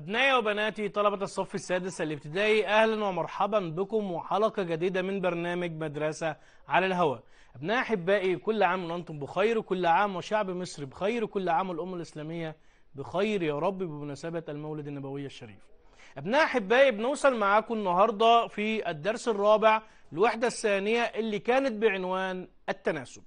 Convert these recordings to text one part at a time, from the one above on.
أبنائي وبناتي طلبة الصف السادس الابتدائي أهلا ومرحبا بكم وحلقة جديدة من برنامج مدرسة على الهواء أبنائي أحبائي كل عام وأنتم بخير وكل عام وشعب مصر بخير وكل عام والأمة الإسلامية بخير يا رب بمناسبة المولد النبوي الشريف أبنائي أحبائي بنوصل معاكم النهاردة في الدرس الرابع الوحدة الثانية اللي كانت بعنوان التناسب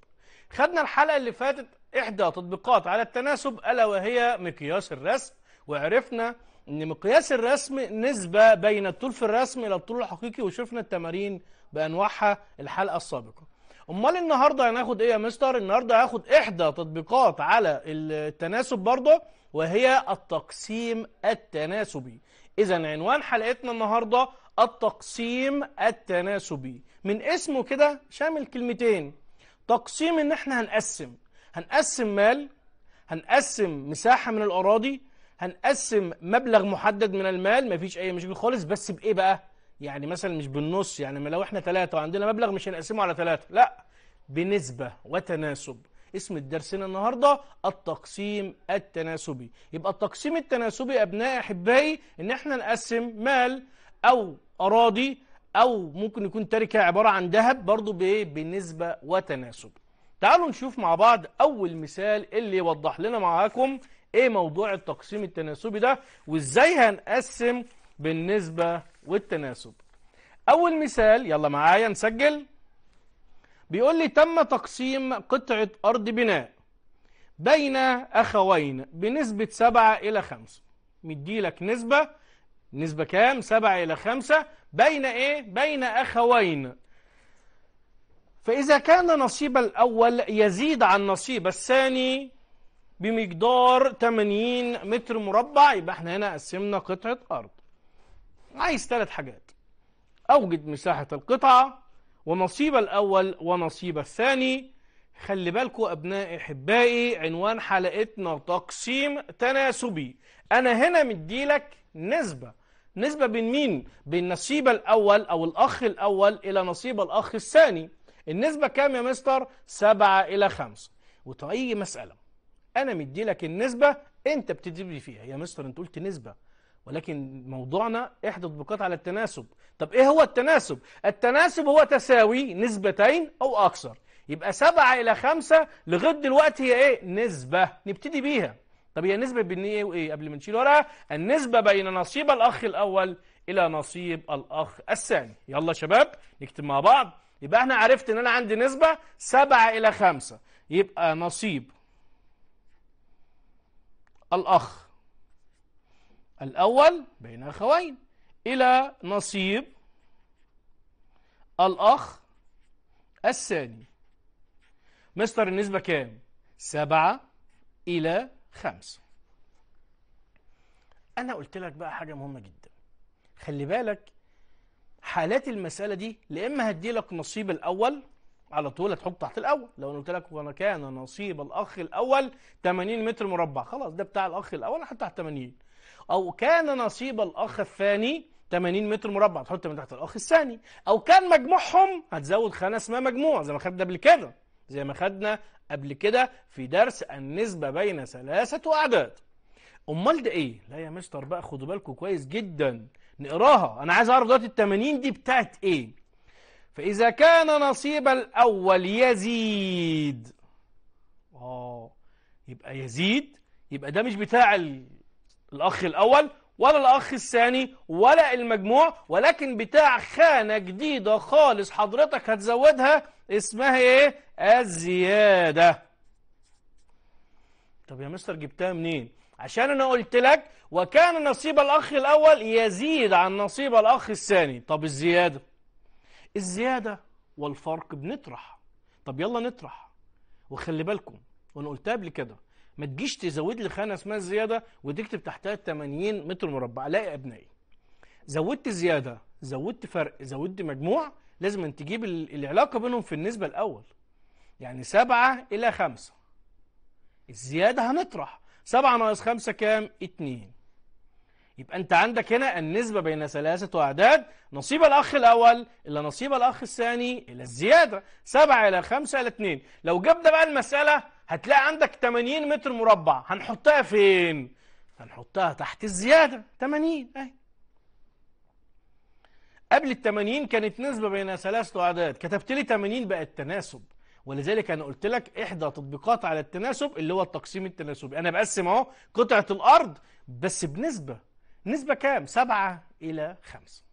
خدنا الحلقة اللي فاتت إحدى تطبيقات على التناسب ألا وهي مقياس الرسم وعرفنا ان مقياس الرسم نسبة بين الطول في الرسم الى الطول الحقيقي وشفنا التمارين بانواعها الحلقة السابقة امال النهاردة هناخد ايه يا مستر النهاردة هاخد احدى تطبيقات على التناسب برضه وهي التقسيم التناسبي اذا عنوان حلقتنا النهاردة التقسيم التناسبي من اسمه كده شامل كلمتين تقسيم ان احنا هنقسم هنقسم مال هنقسم مساحة من الاراضي هنقسم مبلغ محدد من المال مفيش اي مشاكل خالص بس بايه بقى يعني مثلا مش بالنص يعني لو احنا ثلاثة وعندنا مبلغ مش هنقسمه على ثلاثة لا بنسبة وتناسب اسم درسنا النهارده التقسيم التناسبي يبقى التقسيم التناسبي ابنائي احبائي ان احنا نقسم مال او اراضي او ممكن يكون تركه عباره عن ذهب برضه بايه بنسبه وتناسب تعالوا نشوف مع بعض اول مثال اللي يوضح لنا معاكم ايه موضوع التقسيم التناسبي ده وازاي هنقسم بالنسبة والتناسب اول مثال يلا معايا نسجل بيقول لي تم تقسيم قطعة ارض بناء بين اخوين بنسبة 7 الى 5 مديلك نسبة نسبة كام 7 الى 5 بين ايه بين اخوين فاذا كان نصيب الاول يزيد عن نصيب الثاني بمقدار 80 متر مربع يبقى احنا هنا قسمنا قطعة أرض عايز ثلاث حاجات أوجد مساحة القطعة ونصيب الأول ونصيب الثاني خلي بالكم أبنائي أحبائي عنوان حلقتنا تقسيم تناسبي أنا هنا مديلك نسبة نسبة بين مين؟ بين نصيب الأول أو الأخ الأول إلى نصيب الأخ الثاني النسبة كام يا مستر؟ 7 إلى 5 وتعي مسألة انا مدي لك النسبه انت بتدي لي فيها يا مستر انت قلت نسبه ولكن موضوعنا احدى تطبيقات على التناسب طب ايه هو التناسب التناسب هو تساوي نسبتين او اكثر يبقى 7 الى 5 لغايه دلوقتي هي ايه نسبه نبتدي بيها طب هي نسبه بين ايه وايه قبل ما نشيل ورقه النسبه بين نصيب الاخ الاول الى نصيب الاخ الثاني يلا يا شباب نكتب مع بعض يبقى احنا عرفت ان انا عندي نسبه 7 الى 5 يبقى نصيب الأخ الأول بين أخوين إلى نصيب الأخ الثاني مستر النسبة كام؟ سبعة إلى خمسة أنا قلت لك بقى حاجة مهمة جدا خلي بالك حالات المسألة دي لإما هدي لك نصيب الأول على طول هتحط تحت الاول لو انا قلت لك وانا كان نصيب الاخ الاول 80 متر مربع خلاص ده بتاع الاخ الاول هحط تحت 80 او كان نصيب الاخ الثاني 80 متر مربع تحط من تحت الاخ الثاني او كان مجموعهم هتزود خانه اسمها مجموع زي ما خدنا قبل كده زي ما خدنا قبل كده في درس النسبه بين ثلاثه اعداد امال ده ايه لا يا مستر بقى خدوا بالكم كويس جدا نقراها انا عايز اعرف دلوقتي ال 80 دي بتاعت ايه فإذا كان نصيب الأول يزيد آه يبقى يزيد يبقى ده مش بتاع الأخ الأول ولا الأخ الثاني ولا المجموع ولكن بتاع خانة جديدة خالص حضرتك هتزودها اسمها ايه الزيادة طب يا مستر جبتها منين عشان انا قلت لك وكان نصيب الأخ الأول يزيد عن نصيب الأخ الثاني طب الزيادة الزيادة والفرق بنطرح طب يلا نطرح وخلي بالكم وانا قلتها قبل كده ما تجيش تزود لي خانه اسمها الزياده وتكتب تحتها 80 متر مربع لا يا ابنائي زودت زياده زودت فرق زودت مجموع لازم انت تجيب العلاقه بينهم في النسبه الاول يعني 7 الى 5 الزياده هنطرح 7 ناقص 5 كام 2 يبقى أنت عندك هنا النسبة بين ثلاثة أعداد نصيب الأخ الأول إلى نصيب الأخ الثاني إلى الزيادة 7 إلى 5 إلى 2 لو جبنا بقى المسألة هتلاقي عندك 80 متر مربع هنحطها فين؟ هنحطها تحت الزيادة 80 أهي قبل ال 80 كانت نسبة بين ثلاثة أعداد كتبت لي 80 بقى التناسب ولذلك أنا قلت لك إحدى تطبيقات على التناسب اللي هو التقسيم التناسبي أنا بقسم أهو قطعة الأرض بس بنسبة نسبة كام؟ سبعة إلى خمسة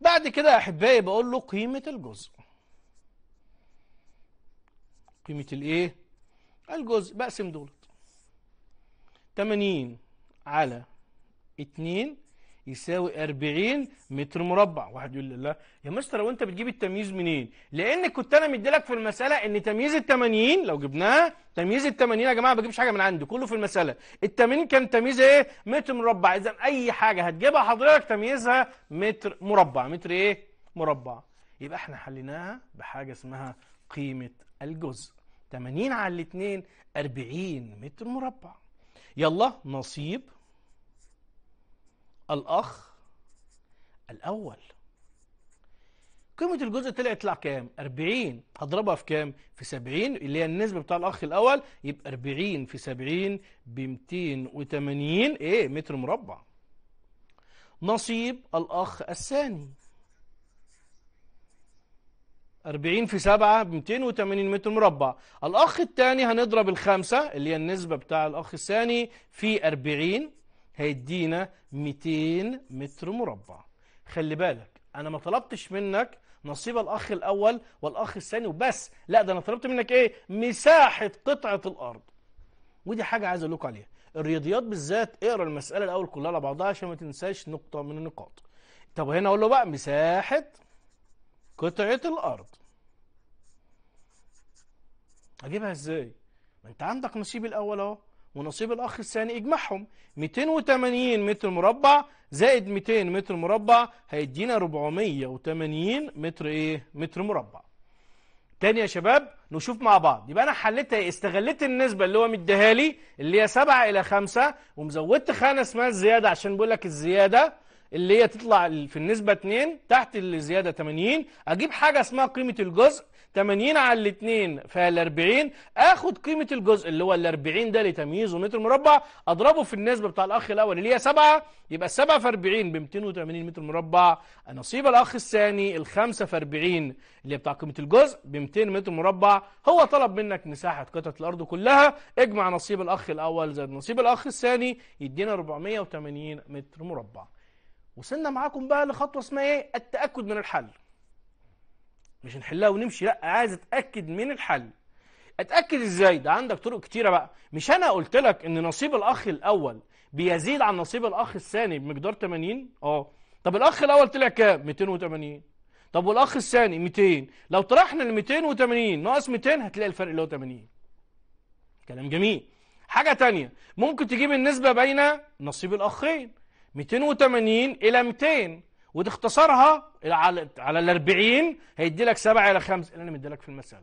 بعد كده يا أحبائي بقول له قيمة الجزء قيمة الإيه؟ الجزء بقسم دولت 80 على 2 يساوي 40 متر مربع واحد يقول لا يا مستر لو انت بتجيب التمييز منين لان كنت انا مديلك في المساله ان تمييز ال 80 لو جبناه تمييز ال 80 يا جماعه ما بجيبش حاجه من عندي كله في المساله ال 80 كان تمييز ايه متر مربع اذا اي حاجه هتجيبها حضرتك تمييزها متر مربع متر ايه مربع يبقى احنا حليناها بحاجه اسمها قيمه الجزء 80 على 2 40 متر مربع يلا نصيب الأخ الأول قيمة الجزء طلع يطلع كام؟ 40 هضربها في كام؟ في 70 اللي هي النسبة بتاع الأخ الأول يبقى 40 في 70 ب 280 إيه؟ متر مربع نصيب الأخ الثاني 40 في 7 ب 280 متر مربع الأخ الثاني هنضرب الخمسة اللي هي النسبة بتاع الأخ الثاني في 40 هيدينا 200 متر مربع خلي بالك انا ما طلبتش منك نصيب الاخ الاول والاخ الثاني وبس لا ده انا طلبت منك ايه مساحه قطعه الارض ودي حاجه عايز اقول لكم عليها الرياضيات بالذات اقرا المساله الاول كلها على بعضها عشان ما تنساش نقطه من النقاط طب هنا اقول له بقى مساحه قطعه الارض اجيبها ازاي ما انت عندك نصيب الاول اهو ونصيب الأخ الثاني اجمعهم 280 متر مربع زائد 200 متر مربع هيدينا 480 متر ايه متر مربع تاني يا شباب نشوف مع بعض يبقى انا حليتها إيه؟ استغلت النسبه اللي هو مديها لي اللي هي 7 الى 5 ومزودت خانه اسمها الزياده عشان بقول لك الزياده اللي هي تطلع في النسبه 2 تحت الزياده 80 اجيب حاجه اسمها قيمه الجزء 80 على الاثنين فال 40 اخد قيمه الجزء اللي هو ال 40 ده لتمييزه متر مربع اضربه في النسبه بتاع الاخ الاول اللي هي 7 يبقى 7 في 40 ب 280 متر مربع نصيب الاخ الثاني ال 5 في 40 اللي بتاع قيمه الجزء ب 200 متر مربع هو طلب منك مساحه قطعه الارض كلها اجمع نصيب الاخ الاول زائد نصيب الاخ الثاني يدينا 480 متر مربع وصلنا معاكم بقى لخطوه اسمها ايه التاكد من الحل مش نحلها ونمشي لا عايز اتاكد من الحل اتاكد ازاي ده عندك طرق كتيره بقى مش انا قلت لك ان نصيب الاخ الاول بيزيد عن نصيب الاخ الثاني بمقدار 80 اه طب الاخ الاول طلع كام 280 طب والاخ الثاني 200 لو طرحنا ال 280 ناقص 200 هتلاقي الفرق اللي هو 80 كلام جميل حاجه تانية ممكن تجيب النسبه بين نصيب الاخين 280 الى 200 وتختصرها على على الاربعين هيدي لك سبعة إلى خمسة اللي أنا لك في المسألة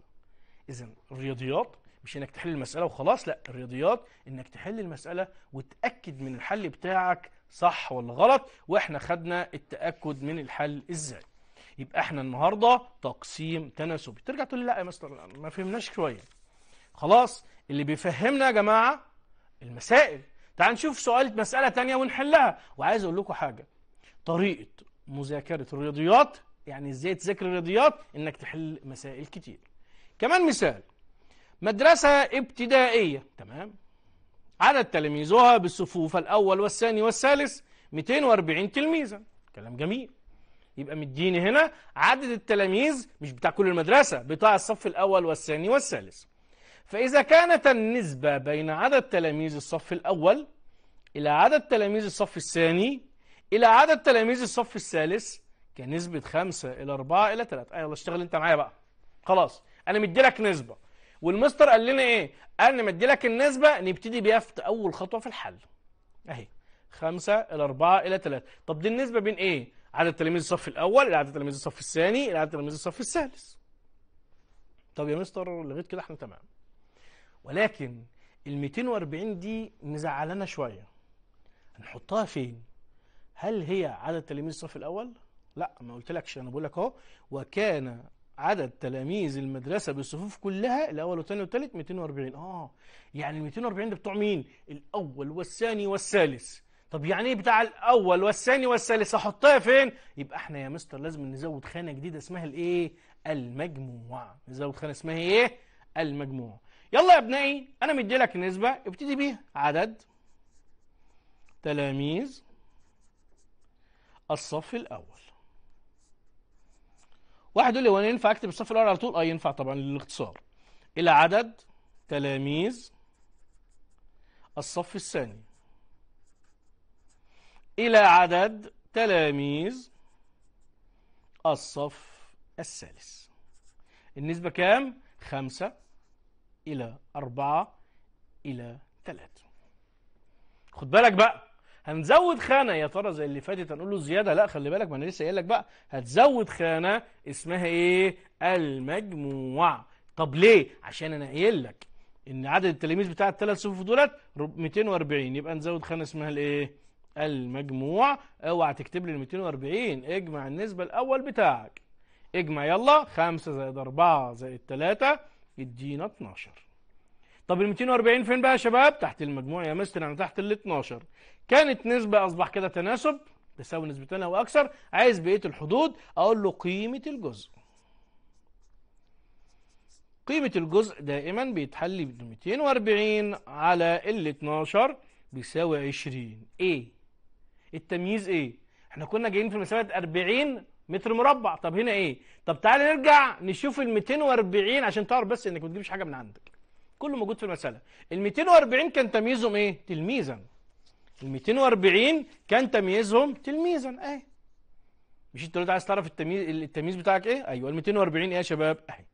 إذا الرياضيات مش إنك تحل المسألة وخلاص لا الرياضيات إنك تحل المسألة وتأكد من الحل بتاعك صح ولا غلط وإحنا خدنا التأكد من الحل إزاي يبقى إحنا النهاردة تقسيم تناسبي ترجع تقول لا يا مستر ما فهمناش شوية خلاص اللي بيفهمنا يا جماعة المسائل تعال نشوف سؤال مسألة تانية ونحلها وعايز أقول لكم حاجة طريقة مذاكرة الرياضيات يعني ازاي تذاكر الرياضيات انك تحل مسائل كتير كمان مثال مدرسة ابتدائية تمام عدد تلاميذها بالصفوف الأول والثاني والثالث 240 تلميذا كلام جميل يبقى مديني هنا عدد التلاميذ مش بتاع كل المدرسة بتاع الصف الأول والثاني والثالث فإذا كانت النسبة بين عدد تلاميذ الصف الأول إلى عدد تلاميذ الصف الثاني إلى عدد تلاميذ الصف الثالث كنسبة 5 إلى 4 إلى 3 أيوة اشتغل أنت معايا بقى خلاص أنا مديلك نسبة والمستر قال لنا إيه؟ قال لنا مديلك النسبة نبتدي بيها في أول خطوة في الحل أهي 5 إلى 4 إلى 3 طب دي النسبة بين إيه؟ عدد تلاميذ الصف الأول إلى عدد تلاميذ الصف الثاني إلى عدد تلاميذ الصف الثالث طب يا مستر لغيت كده احنا تمام ولكن ال 240 دي مزعلانا شوية هنحطها فين؟ هل هي عدد تلاميذ الصف الاول لا ما قلتلكش انا بقول لك اهو وكان عدد تلاميذ المدرسه بالصفوف كلها الاول والثاني والثالث 240 اه يعني ال 240 ده بتوع مين الاول والثاني والثالث طب يعني ايه بتاع الاول والثاني والثالث احطها فين يبقى احنا يا مستر لازم نزود خانه جديده اسمها الايه المجموع نزود خانه اسمها ايه المجموع يلا يا ابنائي انا مدي لك نسبه ابتدي بيها عدد تلاميذ الصف الاول واحد يقول لي هو انا ينفع اكتب الصف الاول على طول اه ينفع طبعا للاختصار الى عدد تلاميذ الصف الثاني الى عدد تلاميذ الصف الثالث النسبة كام؟ خمسة إلى أربعة إلى ثلاثة خد بالك بقى هنزود خانه يا ترى زي اللي فاتت هنقول له زياده لا خلي بالك ما انا لسه قايل لك بقى هتزود خانه اسمها ايه المجموع طب ليه عشان انا قايل لك ان عدد التلاميذ بتاع الثلاث صفوف دولت 240 يبقى نزود خانه اسمها الايه المجموع اوعى تكتب لي ال 240 اجمع النسبه الاول بتاعك اجمع يلا 5 زائد 4 زائد 3 يدينا 12 طب ال 240 فين بقى يا شباب تحت المجموع يا مستر يعني تحت ال 12 كانت نسبة أصبح كده تناسب تساوي نسبتين أو أكثر عايز بقية الحدود أقول له قيمة الجزء قيمة الجزء دائما بيتحل ب 240 على ال 12 بيساوي 20 ايه التمييز ايه احنا كنا جايين في مسافة 40 متر مربع طب هنا ايه طب تعالى نرجع نشوف ال 240 عشان تعرف بس انك ما تجيبش حاجة من عندك كله موجود في المسألة ال 240 كان تمييزهم ايه تلميذا ال 240 كان تمييزهم تلميذا اهي مش انت عايز تعرف التمييز التمييز بتاعك ايه ايوه ال 240 ايه يا شباب اهي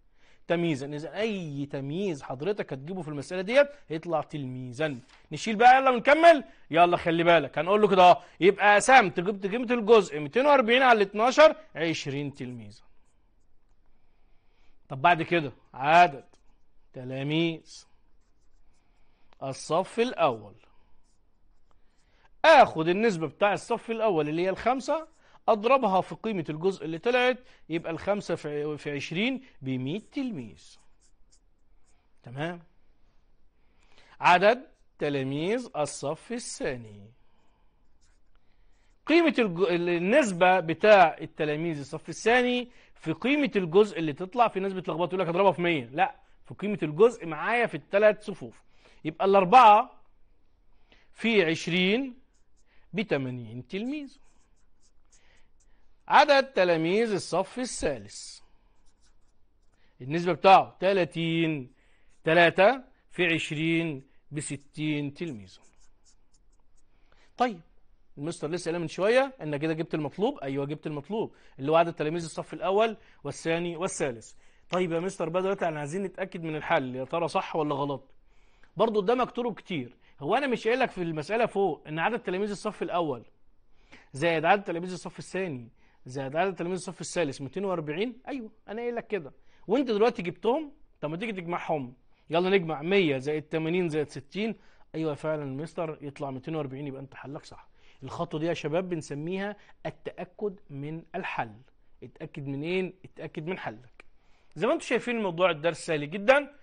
تمييزا اذا اي تمييز حضرتك هتجيبه في المساله ديت هيطلع تلميذا نشيل بقى يلا ونكمل يلا خلي بالك هنقول له كده يبقى قسمت جبت قيمه الجزء 240 على 12 20 تلميذا طب بعد كده عدد تلاميذ الصف الأول آخد النسبة بتاع الصف الأول اللي هي الخمسة أضربها في قيمة الجزء اللي طلعت يبقى الخمسة في عشرين بمية تلميذ تمام عدد تلاميذ الصف الثاني قيمة الج... النسبة بتاع التلاميذ الصف الثاني في قيمة الجزء اللي تطلع في نسبة لخبطة يقول لك اضربها في 100 لا في قيمة الجزء معايا في الثلاث صفوف يبقى الأربعة في عشرين بثمانين تلميذ عدد تلاميذ الصف الثالث النسبة بتاعه 30 3 في 20 ب 60 تلميذ طيب المستر لسه قال من شوية أن كده جبت المطلوب أيوه جبت المطلوب اللي هو عدد تلاميذ الصف الأول والثاني والثالث طيب يا مستر بقى دلوقتي احنا عايزين نتاكد من الحل يا ترى صح ولا غلط برضو قدامك طرق كتير هو انا مش قايل لك في المساله فوق ان عدد تلاميذ الصف الاول زائد عدد تلاميذ الصف الثاني زائد عدد تلاميذ الصف الثالث 240 ايوه انا قايل لك كده وانت دلوقتي جبتهم طب ما تيجي تجمعهم يلا نجمع 100 زائد 80 زائد 60 ايوه فعلا مستر يطلع 240 يبقى انت حلك صح الخطوه دي يا شباب بنسميها التاكد من الحل اتاكد منين اتاكد من حلك زي ما انتم شايفين الموضوع الدرس سهل جدا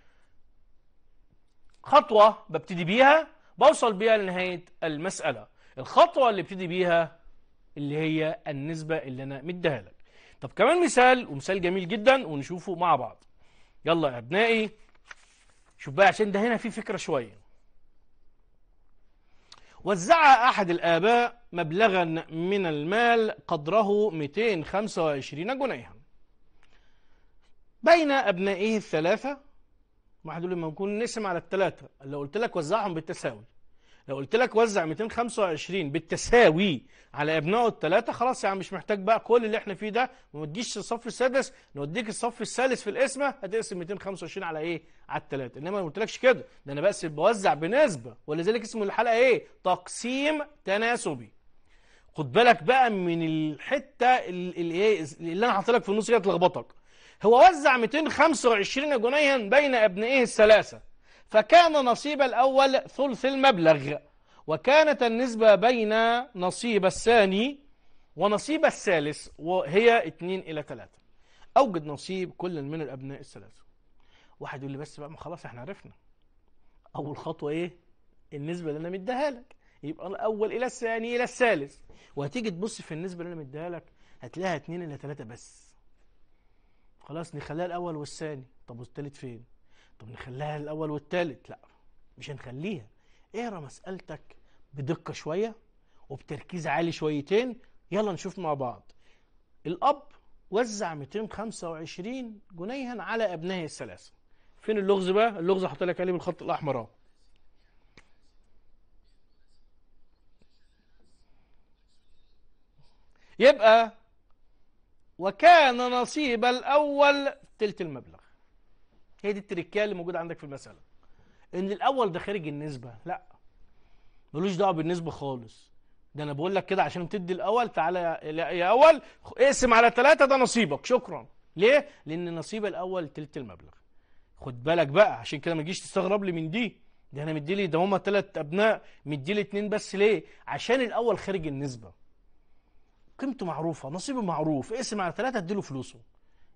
خطوة ببتدي بيها بوصل بيها لنهاية المسألة الخطوة اللي ابتدي بيها اللي هي النسبة اللي أنا مديها لك طب كمان مثال ومثال جميل جدا ونشوفه مع بعض يلا يا أبنائي شوف بقى عشان ده هنا في فكرة شوية وزع أحد الآباء مبلغا من المال قدره 225 جنيها بين أبنائه الثلاثة ما لي لما نكون نقسم على الثلاثة لو قلت لك وزعهم بالتساوي لو قلت لك وزع 225 بالتساوي على أبنائه الثلاثة خلاص يا يعني عم مش محتاج بقى كل اللي احنا فيه ده ما تجيش الصف السادس نوديك الصف الثالث في القسمة هتقسم 225 على إيه؟ على الثلاثة إنما ما قلتلكش كده ده أنا بس بوزع بنسبة ولذلك اسم الحلقة إيه؟ تقسيم تناسبي خد بالك بقى من الحتة اللي, إيه؟ اللي أنا حاطط لك في النص كده تلخبطك هو وزع 225 جنيها بين أبنائه الثلاثة فكان نصيب الأول ثلث المبلغ وكانت النسبة بين نصيب الثاني ونصيب الثالث وهي 2 إلى 3 أوجد نصيب كل من الأبناء الثلاثة واحد يقول لي بس بقى ما خلاص احنا عرفنا أول خطوة إيه؟ النسبة اللي أنا مديها لك يبقى الأول إلى الثاني إلى الثالث وهتيجي تبص في النسبة اللي أنا مديها لك هتلاقيها 2 إلى 3 بس خلاص نخليها الاول والثاني طب والثالث فين طب نخليها الاول والثالث لا مش هنخليها اقرا مسالتك بدقه شويه وبتركيز عالي شويتين يلا نشوف مع بعض الاب وزع 225 جنيها على ابنائه الثلاثه فين اللغز بقى اللغز هحط لك عليه بالخط الاحمر اهو يبقى وكان نصيب الأول تلت المبلغ هي دي التركية اللي موجودة عندك في المسألة إن الأول ده خارج النسبة لا ملوش دعوة بالنسبة خالص ده أنا بقول لك كده عشان تدي الأول تعالى يا أول اقسم على ثلاثة ده نصيبك شكرا ليه؟ لأن نصيب الأول تلت المبلغ خد بالك بقى عشان كده ما تجيش تستغرب لي من دي ده أنا مديلي ده هما ثلاث أبناء مديلي اتنين بس ليه؟ عشان الأول خارج النسبة قيمته معروفه نصيبه معروف اقسم على ثلاثه اديله فلوسه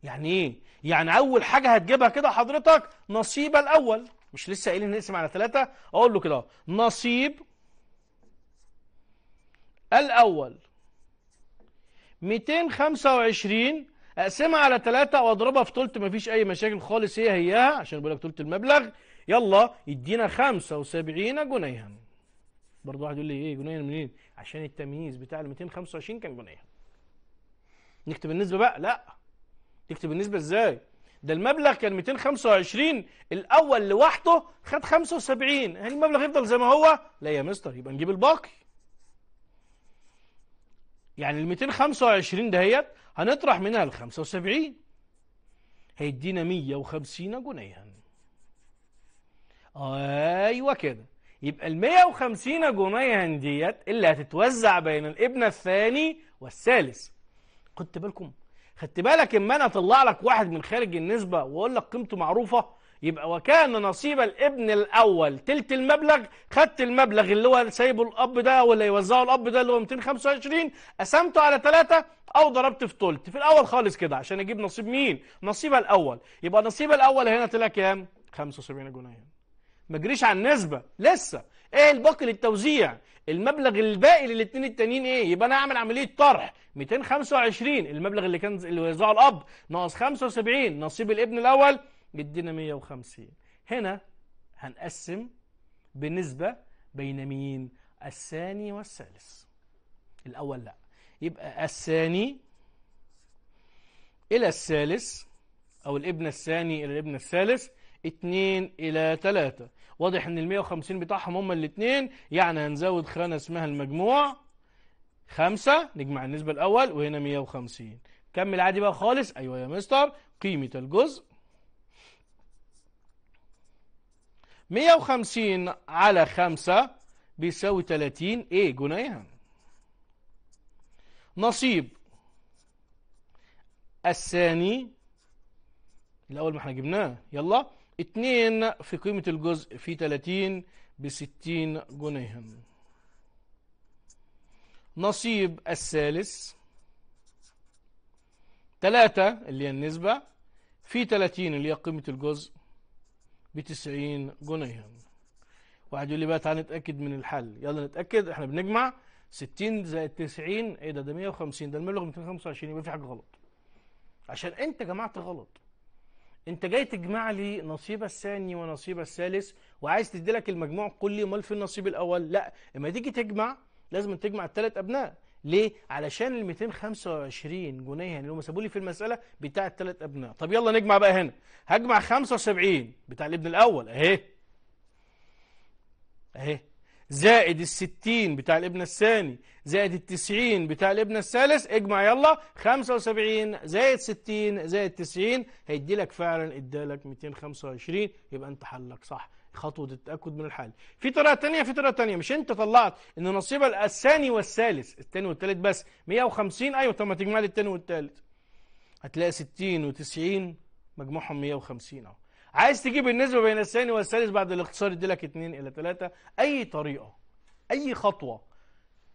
يعني ايه يعني اول حاجه هتجيبها كده حضرتك نصيب الاول مش لسه قايلين نقسم على ثلاثه اقول له كده نصيب الاول 225 اقسمها على ثلاثه واضربها في ثلث مفيش اي مشاكل خالص هي هيها عشان بقول لك ثلث المبلغ يلا يدينا 75 جنيها برضه واحد يقول لي ايه جنيه منين عشان التمييز بتاع ال 225 كان جنيه نكتب النسبه بقى لا تكتب النسبه ازاي ده المبلغ كان 225 الاول لوحده خد 75 هل يعني المبلغ يفضل زي ما هو لا يا مستر يبقى نجيب الباقي يعني ال 225 دهيت هنطرح منها ال 75 هيدينا 150 جنيها ايوه كده يبقى ال 150 جنيها ديت اللي هتتوزع بين الابن الثاني والثالث خدت بالكم خدت بالك اما انا اطلع لك واحد من خارج النسبه واقول لك قيمته معروفه يبقى وكان نصيب الابن الاول تلت المبلغ خدت المبلغ اللي هو سايبه الاب ده ولا يوزعه الاب ده اللي هو 225 قسمته على ثلاثه او ضربت في تلت في الاول خالص كده عشان اجيب نصيب مين نصيب الاول يبقى نصيب الاول هنا طلع كام 75 جنيه ما جريش على النسبة لسه ايه الباقي للتوزيع المبلغ الباقي للاثنين التانيين ايه يبقى انا اعمل عملية طرح 225 المبلغ اللي كان اللي وزعه الاب ناقص 75 نصيب الابن الاول يدينا 150 هنا هنقسم بنسبة بين مين الثاني والثالث الاول لا يبقى الثاني الى الثالث او الابن الثاني الى الابن الثالث 2 إلى 3 واضح ان ال 150 بتاعهم هما الاثنين يعني هنزود خانة اسمها المجموع 5 نجمع النسبة الأول وهنا 150 كمل عادي بقى خالص أيوة يا مستر قيمة الجزء 150 على 5 بيساوي 30 ايه جنيها نصيب الثاني الأول ما احنا جبناه يلا اتنين في قيمة الجزء في تلاتين بستين جنيها نصيب الثالث تلاتة اللي هي النسبة في تلاتين اللي هي قيمة الجزء بتسعين جنيها واحد يقول لي بقى تعالى نتأكد من الحل يلا نتأكد احنا بنجمع ستين زائد تسعين ايه ده ده مية وخمسين ده المبلغ 225 يبقى في حاجة غلط عشان انت جمعت غلط انت جاي تجمع لي نصيب الثاني ونصيب الثالث وعايز تدي لك المجموع كلي امال فين النصيب الاول لا اما تيجي تجمع لازم تجمع الثلاث ابناء ليه علشان ال 225 جنيه يعني اللي هم سابوا لي في المساله بتاع الثلاث ابناء طب يلا نجمع بقى هنا هجمع 75 بتاع الابن الاول اهي اهي زائد الستين بتاع الابن الثاني زائد التسعين بتاع الابن الثالث اجمع يلا خمسة وسبعين زائد ستين زائد تسعين هيدي لك فعلا ادالك 225 يبقى انت حلك صح خطوة التأكد من الحل في طريقة تانية في طريقة تانية مش انت طلعت ان نصيب الثاني والثالث الثاني والثالث بس 150 ايوه طب ما تجمع لي الثاني والثالث هتلاقي 60 و90 مجموعهم 150 اهو عايز تجيب النسبة بين الثاني والثالث بعد الاختصار يديلك 2 إلى 3 أي طريقة أي خطوة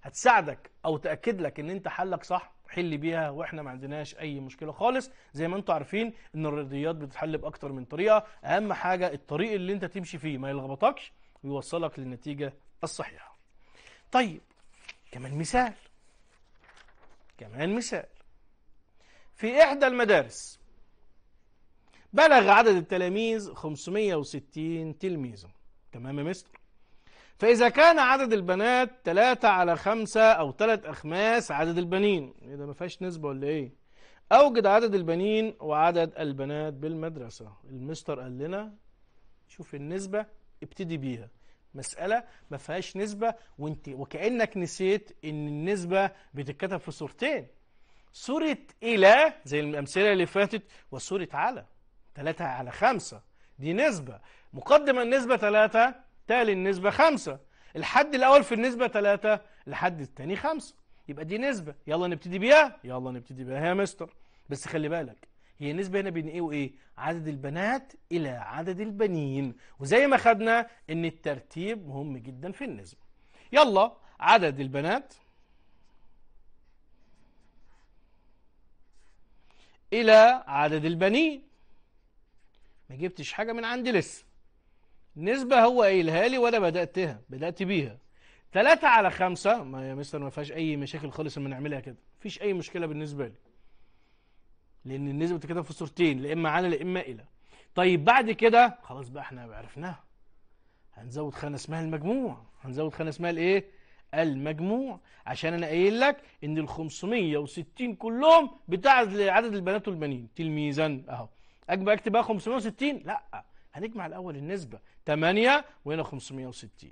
هتساعدك أو تأكد لك إن أنت حلك صح حل بيها واحنا ما عندناش اي مشكله خالص زي ما انتم عارفين ان الرياضيات بتتحل باكتر من طريقه اهم حاجه الطريق اللي انت تمشي فيه ما يلخبطكش ويوصلك للنتيجه الصحيحه طيب كمان مثال كمان مثال في احدى المدارس بلغ عدد التلاميذ 560 تلميذا تمام يا مستر فإذا كان عدد البنات 3 على 5 أو 3 أخماس عدد البنين إيه ده ما فيهاش نسبة ولا إيه؟ أوجد عدد البنين وعدد البنات بالمدرسة المستر قال لنا شوف النسبة ابتدي بيها مسألة ما فيهاش نسبة وانت وكأنك نسيت إن النسبة بتتكتب في صورتين صورة إلى زي الأمثلة اللي فاتت وصورة على 3 على 5 دي نسبة مقدم النسبة 3 تالي النسبة 5 الحد الأول في النسبة 3 الحد الثاني 5 يبقى دي نسبة يلا نبتدي بيها يلا نبتدي بيها يا مستر بس خلي بالك هي نسبة هنا بين ايه وايه عدد البنات إلى عدد البنين وزي ما خدنا ان الترتيب مهم جدا في النسبة يلا عدد البنات إلى عدد البنين ما جبتش حاجة من عندي لسه نسبة هو قايلها لي وأنا بدأتها بدأت بيها 3 على 5 ما يا مستر ما فيهاش أي مشاكل خالص لما نعملها كده مفيش أي مشكلة بالنسبة لي لأن النسبة بتتكتب في صورتين لا إما على لا إما إلى طيب بعد كده خلاص بقى إحنا عرفناها هنزود خانة اسمها المجموع هنزود خانة اسمها الإيه؟ المجموع عشان انا قايل لك ان ال 560 كلهم بتاع عدد البنات والبنين تلميذا اهو اجمع اكتب بقى 560 لا هنجمع الاول النسبه 8 وهنا 560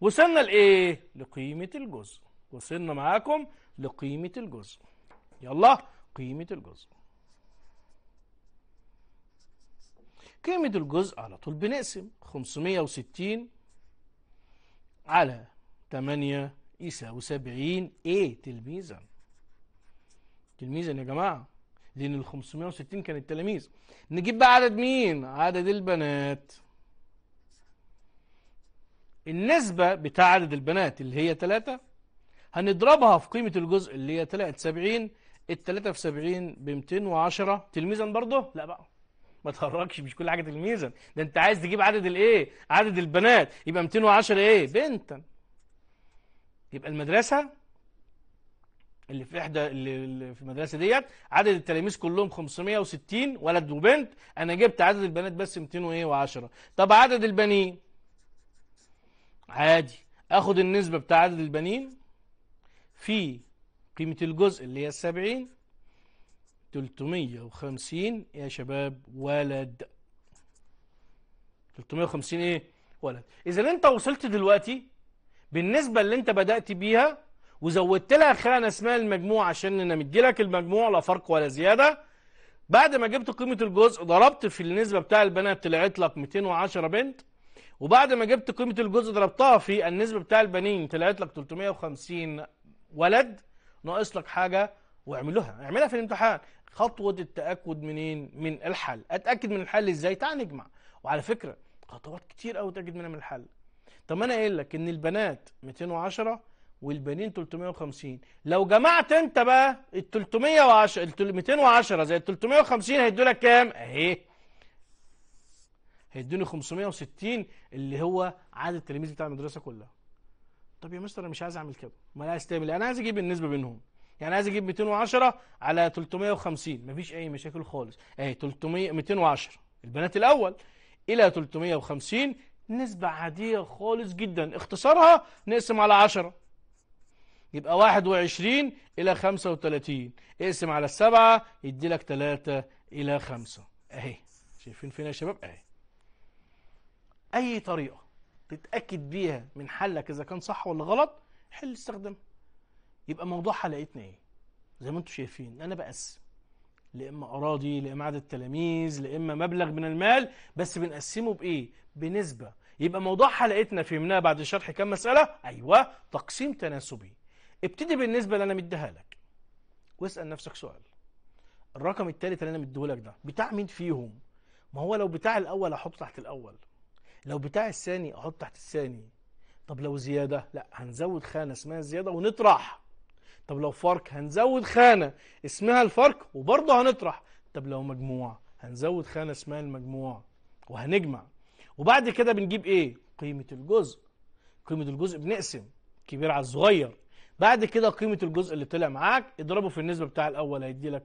وصلنا لايه لقيمه الجزء وصلنا معاكم لقيمه الجزء يلا قيمه الجزء قيمة الجزء على طول بنقسم 560 على 8 يساوي 70 ايه تلميذا تلميذا يا جماعة لان ال 560 كانت تلاميذ نجيب بقى عدد مين عدد البنات النسبة بتاع عدد البنات اللي هي 3 هنضربها في قيمة الجزء اللي هي 3 70 ال 3 في 70 ب 210 تلميذا برضه لا بقى ما تهرجش مش كل حاجة تلميذا ده انت عايز تجيب عدد الايه عدد البنات يبقى 210 ايه بنتا يبقى المدرسة اللي في احدى اللي في المدرسه ديت عدد التلاميذ كلهم 560 ولد وبنت انا جبت عدد البنات بس 210 طب عدد البنين عادي اخد النسبه بتاع عدد البنين في قيمه الجزء اللي هي 70 350 يا شباب ولد 350 ايه ولد اذا انت وصلت دلوقتي بالنسبه اللي انت بدات بيها وزودت لها خانة اسمها المجموع عشان انا مديلك المجموع لا فرق ولا زيادة بعد ما جبت قيمة الجزء ضربت في النسبة بتاع البنات طلعت لك 210 بنت وبعد ما جبت قيمة الجزء ضربتها في النسبة بتاع البنين طلعت لك 350 ولد ناقص لك حاجة واعملوها اعملها في الامتحان خطوة التأكد منين من الحل اتأكد من الحل ازاي تعال نجمع وعلى فكرة خطوات كتير قوي تأكد منها من الحل طب ما انا قايل لك ان البنات 210 والبنين 350 لو جمعت انت بقى ال 310 ال 210 زي ال 350 هيدوا لك كام اهي هيدوني 560 اللي هو عدد التلاميذ بتاع المدرسه كلها طب يا مستر انا مش عايز اعمل كده ما انا عايز تعمل إيه؟ انا عايز اجيب النسبه بينهم يعني عايز اجيب 210 على 350 مفيش اي مشاكل خالص اهي 300 210 البنات الاول الى 350 نسبه عاديه خالص جدا اختصارها نقسم على 10 يبقى 21 إلى 35 اقسم على السبعة يدي لك 3 إلى 5 أهي شايفين فين يا شباب أهي أي طريقة تتأكد بيها من حلك إذا كان صح ولا غلط حل استخدم يبقى موضوع حلقتنا إيه زي ما انتم شايفين أنا بقسم لإما أراضي لإما عدد تلاميذ لإما مبلغ من المال بس بنقسمه بإيه بنسبة يبقى موضوع حلقتنا فهمناه بعد شرح كام مسألة أيوة تقسيم تناسبي ابتدي بالنسبه اللي انا مديها لك واسال نفسك سؤال الرقم الثالث اللي انا مديه لك ده بتاع مين فيهم ما هو لو بتاع الاول احطه تحت الاول لو بتاع الثاني احط تحت الثاني طب لو زياده لا هنزود خانه اسمها زياده ونطرح طب لو فرق هنزود خانه اسمها الفرق وبرضه هنطرح طب لو مجموع هنزود خانه اسمها المجموع وهنجمع وبعد كده بنجيب ايه قيمه الجزء قيمه الجزء بنقسم كبير على الصغير بعد كده قيمة الجزء اللي طلع معاك اضربه في النسبة بتاع الأول هيدي لك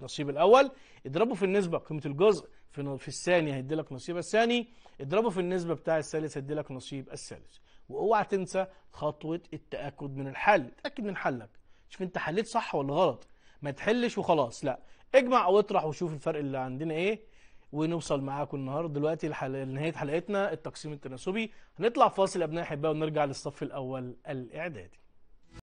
نصيب الأول اضربه في النسبة قيمة الجزء في, في الثاني هيدي لك نصيب الثاني اضربه في النسبة بتاع الثالث هيدي لك نصيب الثالث واوعى تنسى خطوة التأكد من الحل اتأكد من حلك شوف انت حليت صح ولا غلط ما تحلش وخلاص لا اجمع او اطرح وشوف الفرق اللي عندنا ايه ونوصل معاكم النهارده دلوقتي لنهايه حلقتنا التقسيم التناسبي هنطلع فاصل ابناء احباء ونرجع للصف الاول الاعدادي